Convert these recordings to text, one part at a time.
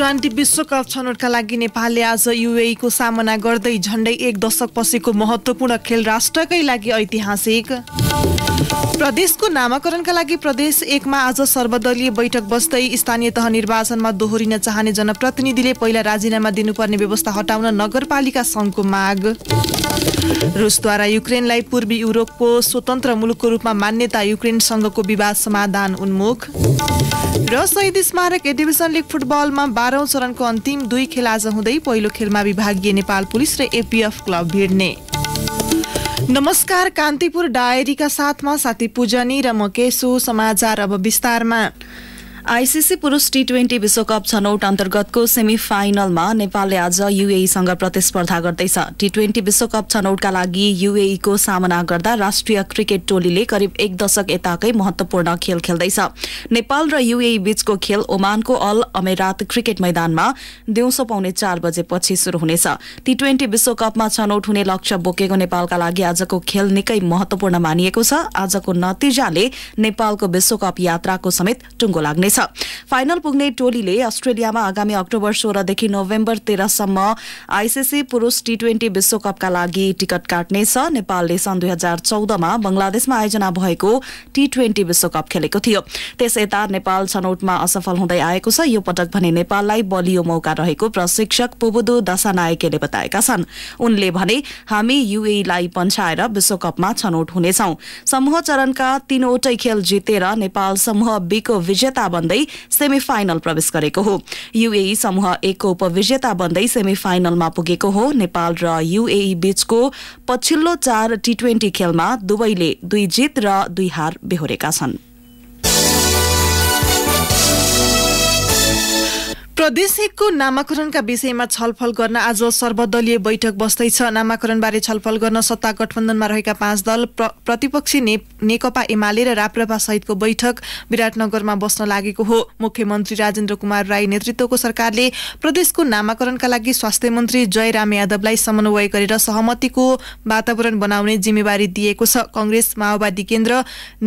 twenty विश्वकप छनौटका लागि नेपालले आज को सामना गर्दै झण्डै एक दशकपछिको महत्त्वपूर्ण खेल राष्ट्रकै लागि ऐतिहासिक प्रदेशको नामाकरणका लागि प्रदेश एकमा आज सर्वदलीय बैठक बस्दै स्थानीय तह निर्वाचनमा दोहोरिन चाहने जनप्रतिनिधिले पहिला राजीनामा दिनुपर्ने व्यवस्था हटाउन नगरपालिका संघको माग रुसद्वारा युक्रेनलाई पूर्वी युरोपको स्वतन्त्र मुलुकको रूपमा मान्यता युक्रेन संघको विवाद समाधान उन्मुख र शहीद स्मारक एडिभिजन लिग फुटबलमा बाह्रौं चरणको अन्तिम दुई खेल आज हुँदै पहिलो खेलमा विभागीय नेपाल पुलिस र एपिएफ क्लब भिड्ने नमस्कार कान्तिपुर डायरीका साथमा साथी पूजनी र म केसु समाचार अब विस्तारमा आइसिसी पुरुष टी ट्वेन्टी विश्वकप छनौट अन्तर्गतको सेमी फाइनलमा नेपालले आज युएईसँग प्रतिस्पर्धा गर्दैछ टी ट्वेन्टी विश्वकप छनौटका लागि को सामना गर्दा राष्ट्रिय क्रिकेट टोलीले करिब एक दशक यताकै महत्वपूर्ण खेल खेल्दैछ नेपाल र युएई बीचको खेल ओमानको अल अमेरात क्रिकेट मैदानमा दिउँसो पाउने चार बजेपछि सुरु हुनेछ टी ट्वेन्टी विश्वकपमा छनौट हुने लक्ष्य बोकेको नेपालका लागि आजको खेल निकै महत्वपूर्ण मानिएको छ आजको नतिजाले नेपालको विश्वकप यात्राको समेत टुङ्गो लाग्नेछ छ फाइनल पुग्ने टोलीले अस्ट्रेलियामा आगामी अक्टोबर सोह्रदेखि नोभेम्बर तेह्रसम्म आइसिसी पुरुष टी ट्वेन्टी विश्वकपका लागि टिकट काट्नेछ नेपालले सन् दुई हजार चौधमा बंगलादेशमा आयोजना भएको टी ट्वेन्टी विश्वकप खेलेको थियो त्यस यता नेपाल छनौटमा असफल हुँदै आएको छ यो पटक भने नेपाललाई बलियो मौका रहेको प्रशिक्षक पुबुदु दशानायकेले बताएका छन् उनले भने हामी युएलाई पन्छाएर विश्वकपमा छनौट हुनेछौं समूह चरणका तीनवटै खेल जितेर नेपाल समूह बीको विजेता बन्दै सेमी फाइनल प्रवेश गरेको हो युएई समूह एकको उपविजेता बन्दै सेमी फाइनलमा पुगेको हो नेपाल र युएई बीचको पछिल्लो चार टी ट्वेन्टी खेलमा दुवैले दुई जित र दुई हार बेहोरेका छन् प्रदेशको नामाकरणका विषयमा छलफल गर्न आज सर्वदलीय बैठक बस्दैछ नामाकरणबारे छलफल गर्न सत्ता गठबन्धनमा रहेका पाँच दल प्र, प्रतिपक्षी ने, नेकपा एमाले र राप्रपा सहितको बैठक विराटनगरमा बस्न लागेको हो मुख्यमन्त्री राजेन्द्र कुमार राई नेतृत्वको सरकारले प्रदेशको नामाकरणका लागि स्वास्थ्य मन्त्री जयराम यादवलाई समन्वय गरेर सहमतिको वातावरण बनाउने जिम्मेवारी दिएको छ कंग्रेस माओवादी केन्द्र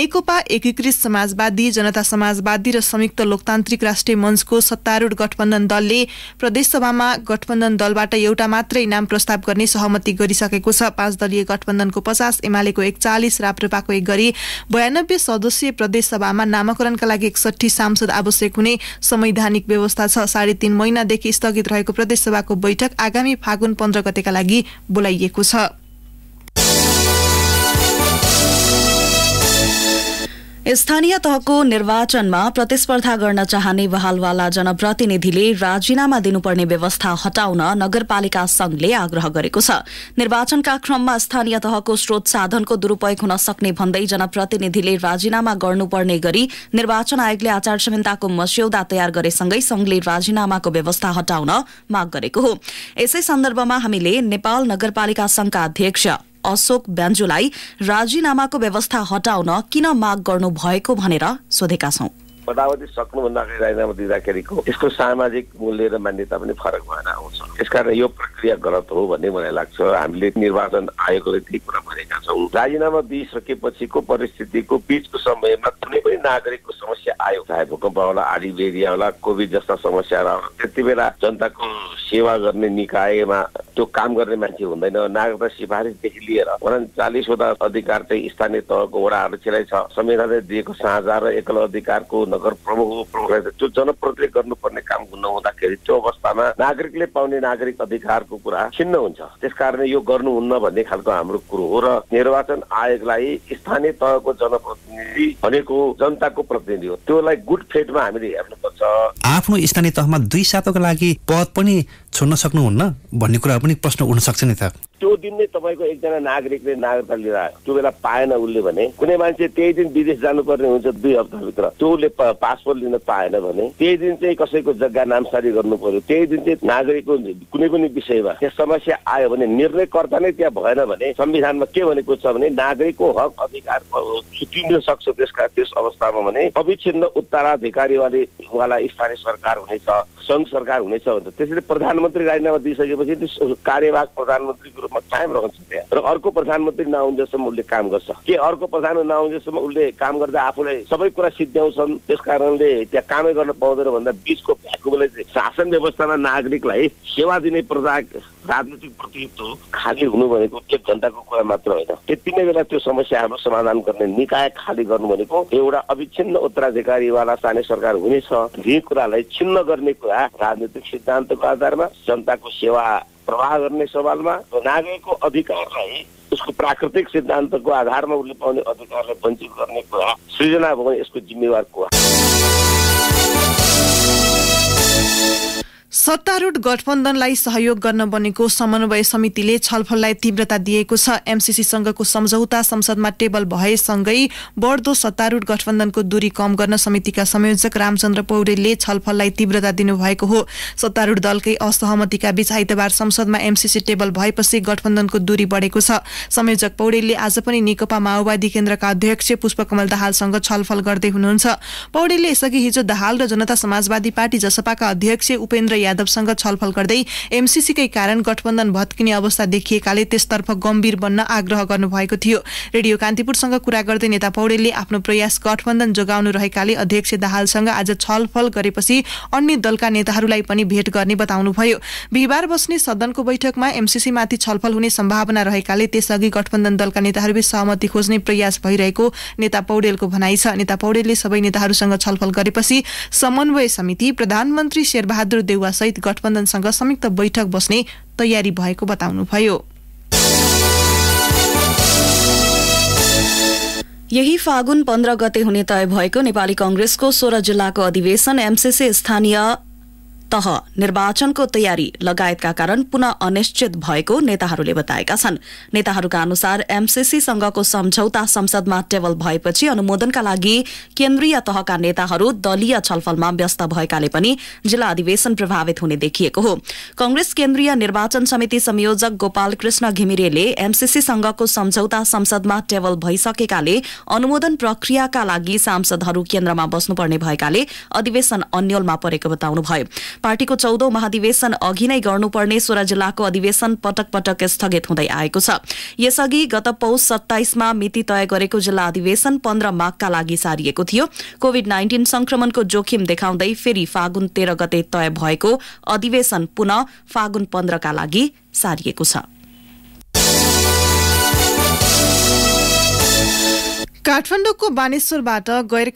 नेकपा एकीकृत समाजवादी जनता समाजवादी र संयुक्त लोकतान्त्रिक राष्ट्रिय मञ्चको सत्तारूढ गठबन्धन दलले प्रदेशसभामा गठबन्धन दलबाट एउटा मात्रै नाम प्रस्ताव गर्ने सहमति गरिसकेको छ पाँच दलीय गठबन्धनको पचास एमालेको एकचालिस राप्रपाको एक गरी बयानब्बे सदस्यीय प्रदेशसभामा नामाकरणका लागि एकसठी सांसद आवश्यक हुने संवैधानिक व्यवस्था छ साढे तीन महिनादेखि स्थगित रहेको प्रदेशसभाको बैठक आगामी फागुन पन्ध्र गतेका लागि बोलाइएको छ स्थानीय तहको निर्वाचनमा प्रतिस्पर्धा गर्न चाहने बहालवाला जनप्रतिनिधिले राजीनामा दिनुपर्ने व्यवस्था हटाउन नगरपालिका संघले आग्रह गरेको छ निर्वाचनका क्रममा स्थानीय तहको स्रोत साधनको दुरूपयोग हुन सक्ने भन्दै जनप्रतिनिधिले राजीनामा गर्नुपर्ने गरी निर्वाचन आयोगले आचार संहिताको मस्यौदा तयार गरेसँगै संघले राजीनामाको व्यवस्था हटाउन माग गरेको हो यसै सन्दर्भमा हामीले नेपाल नगरपालिका संघका अध्यक्ष अशोक ब्यान्जुलाई राजीनामाको व्यवस्था हटाउन किन माग गर्नु भएको भनेर सोधेका छौँ पदावधि सक्नुभन्दा अगाडि राजीनामा दिँदाखेरिको यसको सामाजिक मूल्य र मान्यता पनि फरक भएर आउँछ यसकारण यो प्रक्रिया गलत हो भन्ने मलाई लाग्छ हामीले निर्वाचन आयोगले त्यही कुरा भनेका छौँ राजीनामा दिइसकेपछिको परिस्थितिको बिचको समयमा कुनै पनि नागरिकको समस्या आयो चाहे भूकम्प होला आडी बेरिया होला कोभिड जस्ता समस्याहरू आउला त्यति बेला जनताको सेवा गर्ने निकायमा त्यो काम गर्ने मान्छे हुँदैन नागरिकता सिफारिसदेखि लिएर चालिसवटा अधिकार चाहिँ स्थानीय तहको वडाहरू छिराइ छ संविधानले दिएको साझा र एकल अधिकारको नगर प्रमुखको त्यो जनप्रतिले गर्नुपर्ने काम नहुँदाखेरि त्यो अवस्थामा नागरिकले पाउने नागरिक अधिकारको कुरा छिन्न हुन्छ त्यसकारण यो गर्नुहुन्न भन्ने खालको हाम्रो कुरो हो र निर्वाचन आयोगलाई स्थानीय तहको जनप्रतिनिधि भनेको जनताको प्रतिनिधि हो त्योलाई गुड फेथमा हामीले हेर्नुपर्छ आफ्नो स्थानीय तहमा दुई सातोको लागि पद पनि छोड्न सक्नुहुन्न भन्ने कुरा पनि प्रश्न उठ्न सक्छ नि त त्यो दिन नै तपाईँको एकजना नागरिकले नागरिकता लिएर आयो त्यो बेला पाएन उसले भने कुनै मान्छे त्यही दिन विदेश जानुपर्ने हुन्छ दुई हप्ताभित्र त्यो उसले पासपोर्ट लिन पाएन भने त्यही दिन चाहिँ कसैको जग्गा नामसारी गर्नु पर्यो त्यही दिन चाहिँ नागरिकको कुनै पनि विषयमा त्यहाँ समस्या आयो भने निर्णयकर्ता नै त्यहाँ भएन भने संविधानमा के भनेको छ भने नागरिकको हक अधिकार छुटिन सक्छ त्यसका त्यस अवस्थामा भने अविच्छिन्न उत्तराधिकारी वाले वाला स्थानीय सरकार हुनेछ सङ्घ सरकार हुनेछ भन्छ त्यसरी प्रधानमन्त्री राजीनामा दिइसकेपछि कार्यवाहक प्रधानमन्त्रीको म कायम रहन्छ त्यहाँ र अर्को प्रधानमन्त्री नहुन्जेलसम्म उसले काम गर्छ के अर्को प्रधानमन्त्री नआउँदैसम्म उसले काम गर्दा आफूलाई सबै कुरा सिद्ध्याउँछन् त्यस कारणले त्यहाँ कामै गर्न पाउँदैन भन्दा बिचको भ्याकुमले शासन व्यवस्थामा नागरिकलाई सेवा दिने प्रजा राजनीतिक प्रतिनिधित्व खाली हुनु भनेको एक घन्टाको कुरा मात्र होइन त्यति नै बेला त्यो समस्याहरू समाधान गर्ने निकाय खाली गर्नु भनेको एउटा अविच्छिन्न उत्तराधिकारीवाला स्थानीय सरकार हुनेछ यी कुरालाई छिन्न गर्ने कुरा राजनीतिक सिद्धान्तको आधारमा जनताको सेवा प्रवाह गर्ने सवालमा नागरिकको अधिकारलाई उसको प्राकृतिक सिद्धान्तको आधारमा उसले पाउने अधिकारलाई वञ्चित गर्ने कुरा सृजना भयो यसको जिम्मेवार कुरा सत्तारूढ गठबन्धनलाई सहयोग गर्न बनेको समन्वय समितिले छलफललाई तीव्रता दिएको छ एमसिसीसँगको सम्झौता संसदमा टेबल भएसँगै बढ्दो सत्तारूढ गठबन्धनको दूरी कम गर्न समितिका संयोजक रामचन्द्र पौडेलले छलफललाई तीव्रता दिनुभएको हो सत्तारूढ दलकै असहमतिका बीच आइतबार संसदमा एमसिसी टेबल भएपछि गठबन्धनको दूरी बढेको छ संयोजक पौडेलले आज पनि नेकपा माओवादी केन्द्रका अध्यक्ष पुष्पकमल दाहालसँग छलफल गर्दै हुनुहुन्छ पौडेलले यसअघि हिजो दाहाल र जनता समाजवादी पार्टी जसपाका अध्यक्ष उपेन्द्र यादवसँग छलफल गर्दै एमसिसीकै कारण गठबन्धन भत्किने अवस्था देखिएकाले त्यसतर्फ गम्भीर बन्न आग्रह गर्नुभएको थियो रेडियो कान्तिपुरसँग कुरा गर्दै नेता पौडेलले आफ्नो प्रयास गठबन्धन जोगाउनु रहेकाले अध्यक्ष दाहालसँग आज छलफल गरेपछि अन्य दलका नेताहरूलाई पनि भेट गर्ने बताउनुभयो बिहिबार बस्ने सदनको बैठकमा एमसिसीमाथि छलफल हुने सम्भावना रहेकाले त्यसअघि गठबन्धन दलका नेताहरूबीच सहमति खोज्ने प्रयास भइरहेको नेता पौडेलको भनाइ छ नेता पौडेलले सबै नेताहरूसँग छलफल गरेपछि समन्वय समिति प्रधानमन्त्री शेरबहादुर देउवा सहित गठबन्धनसँग संयुक्त बैठक बस्ने तयारी भएको बताउनुभयो यही फागुन पन्ध्र गते हुने तय भएको नेपाली कंग्रेसको सोह्र जिल्लाको अधिवेशन एमसीसी स्थानीय तह निर्वाचनको तयारी लगायतका कारण पुनः अनिश्चित भएको नेताहरूले बताएका छन् नेताहरूका अनुसार संघको सम्झौता संसदमा टेबल भएपछि अनुमोदनका लागि केन्द्रीय तहका नेताहरू दलीय छलफलमा व्यस्त भएकाले पनि जिल्ला अधिवेशन प्रभावित हुने देखिएको हो कंग्रेस केन्द्रीय निर्वाचन समिति संयोजक गोपाल कृष्ण घिमिरेले संघको सम्झौता संसदमा टेबल भइसकेकाले अनुमोदन प्रक्रियाका लागि सांसदहरू केन्द्रमा बस्नुपर्ने भएकाले अधिवेशन अन्यलमा परेको बताउनुभयो पार्टीको चौधौं महाधिवेशन अघि नै गर्नुपर्ने सोह्र जिल्लाको अधिवेशन पटक पटक स्थगित हुँदै आएको छ यसअघि गत पौष सत्ताइसमा मिति तय गरेको जिल्ला अधिवेशन पन्ध्र माघका लागि सारिएको थियो कोविड नाइन्टिन संक्रमणको जोखिम देखाउँदै फेरि फागुन तेह्र गते तय भएको अधिवेशन पुनः फागुन पन्ध्रका लागि सारिएको छ काठमाडौँको बानेश्वरबाट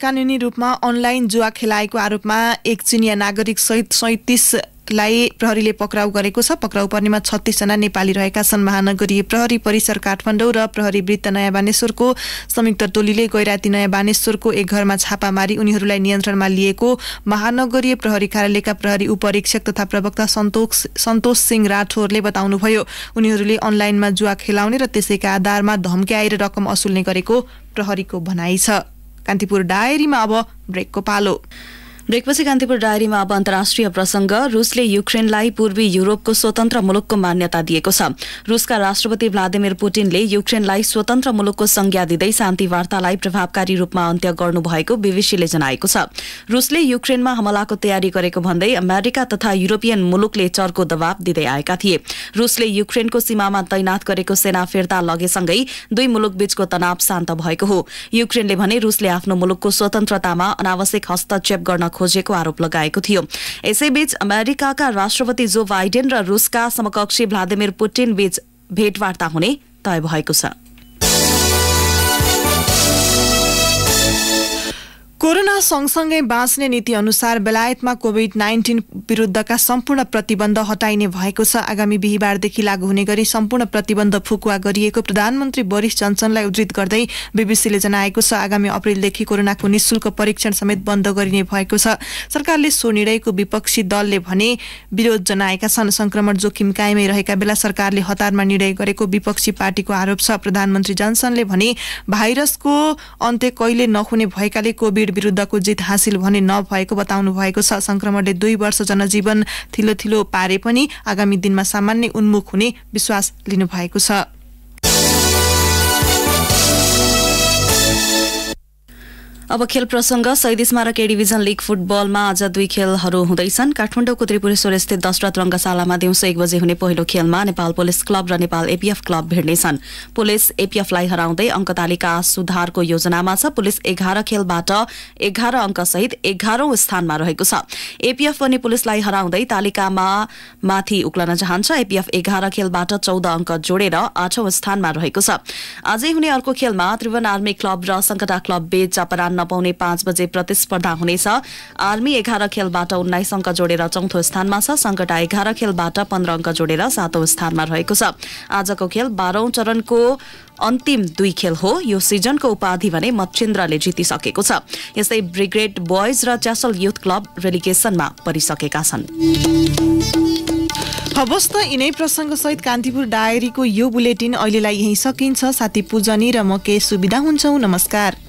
कानुनी रूपमा अनलाइन जुवा खेलाएको आरोपमा एक चिनिया नागरिक सहित सैतिस लाई प्रहरीले पक्राउ गरेको छ पक्राउ पर्नेमा छत्तीसजना नेपाली रहेका छन् महानगरीय प्रहरी परिसर काठमाडौँ र प्रहरी वृत्त नयाँ बानेश्वरको संयुक्त टोलीले गैराती नयाँ बानेश्वरको एक घरमा छापा मारी उनीहरूलाई नियन्त्रणमा लिएको महानगरीय प्रहरी कार्यालयका प्रहरी उपरीक्षक तथा प्रवक्ता सन्तोष सन्तोष सिंह राठौरले बताउनुभयो उनीहरूले अनलाइनमा जुवा खेलाउने र त्यसैका आधारमा धम्क्याएर रकम असुल्ने गरेको प्रहरीको भनाइ छ कान्तिपुर डायरीमा अब ब्रेकको पालो ब्रेकपछि कान्तिपुर डायरीमा अब अन्तर्राष्ट्रिय प्रसंग रूसले युक्रेनलाई पूर्वी युरोपको स्वतन्त्र मुलुकको मान्यता दिएको छ रूसका राष्ट्रपति भ्लादिमिर पुटिनले युक्रेनलाई स्वतन्त्र मुलुकको संज्ञा दिँदै शान्ति वार्तालाई प्रभावकारी रूपमा अन्त्य गर्नुभएको बीबीसीले जनाएको छ रूसले युक्रेनमा हमलाको तयारी गरेको भन्दै अमेरिका तथा युरोपियन मुलुकले चर्को दवाब दिँदै आएका थिए रूसले युक्रेनको सीमामा तैनात गरेको सेना फिर्ता लगेसँगै दुई मुलुक बीचको तनाव शान्त भएको हो युक्रेनले भने रूसले आफ्नो मुलुकको स्वतन्त्रतामा अनावश्यक हस्तक्षेप गर्न खोजेको आरोप लगाएको थियो यसैबीच अमेरिकाका राष्ट्रपति जो बाइडेन र रुसका समकक्षी भ्लादिमिर पुटिन बीच भेटवार्ता हुने तय भएको छ कोरोना सँगसँगै बाँच्ने नीति अनुसार बेलायतमा कोविड नाइन्टिन विरुद्धका सम्पूर्ण प्रतिबन्ध हटाइने भएको छ आगामी बिहिबारदेखि लागू हुने गरी सम्पूर्ण प्रतिबन्ध फुकुवा गरिएको प्रधानमन्त्री बोरिस जनसनलाई उद्धित गर्दै बीबीसीले जनाएको छ आगामी अप्रेलदेखि कोरोनाको निशुल्क परीक्षण समेत बन्द गरिने भएको छ सरकारले सो निर्णयको विपक्षी दलले भने विरोध जनाएका छन् संक्रमण जोखिम कायमै रहेका बेला सरकारले हतारमा निर्णय गरेको विपक्षी पार्टीको आरोप छ प्रधानमन्त्री जनसनले भने भाइरसको अन्त्य कहिले नहुने भएकाले कोविड कोविड विरुद्धको जित हासिल भने नभएको बताउनु भएको छ संक्रमणले दुई वर्ष जनजीवन थिलो थिलो पारे पनि आगामी दिनमा सामान्य उन्मुख हुने विश्वास लिनुभएको छ अब खेल प्रसंग शहीद स्मारक ए डिभिजन लिग फुटबलमा आज दुई खेलहरू हुँदैछन् काठमाडौँको त्रिपुरेश्वर स्थित दशरथ रङ्गशालामा दिउँसो एक बजे हुने पहिलो खेलमा नेपाल पुलिस क्लब र नेपाल एपिएफ क्लब भिड्नेछन् पुलिस एपिएफलाई हराउँदै अङ्क तालिका सुधारको योजनामा छ पुलिस एघार खेलबाट एघार अङ्कसहित एघारौं स्थानमा रहेको छ एपिएफ पनि पुलिसलाई हराउँदै तालिकामा माथि उक्लन चाहन्छ एपीएफ एघार खेलबाट चौध अङ्क जोडेर आठौं स्थानमा रहेको छ आजै हुने अर्को खेलमा त्रिभुवन आर्मी क्लब र संकटा क्लब बेच अपरान्न नपाउने पाँच बजे प्रतिस्पर्धा हुनेछ आर्मी एघार खेलबाट उन्नाइस अङ्क जोडेर चौथो स्थानमा छ सङ्कटा एघार खेलबाट पन्ध्र अङ्क जोडेर सातौं स्थानमा रहेको छ आजको खेल बाह्रौं चरणको अन्तिम दुई खेल हो यो सिजनको उपाधि भने मच्छिन्द्रले जितिसकेको छ यस्तै ब्रिगेड बोयज र च्यासल युथ क्लब रेलिगेसनमा परिसकेका छन् हवस् त यिनै प्रसङ्गसहित कान्तिपुर डायरीको यो बुलेटिन अहिलेलाई यहीँ सकिन्छ साथी पूजनी र म के सुविधा हुन्छौँ नमस्कार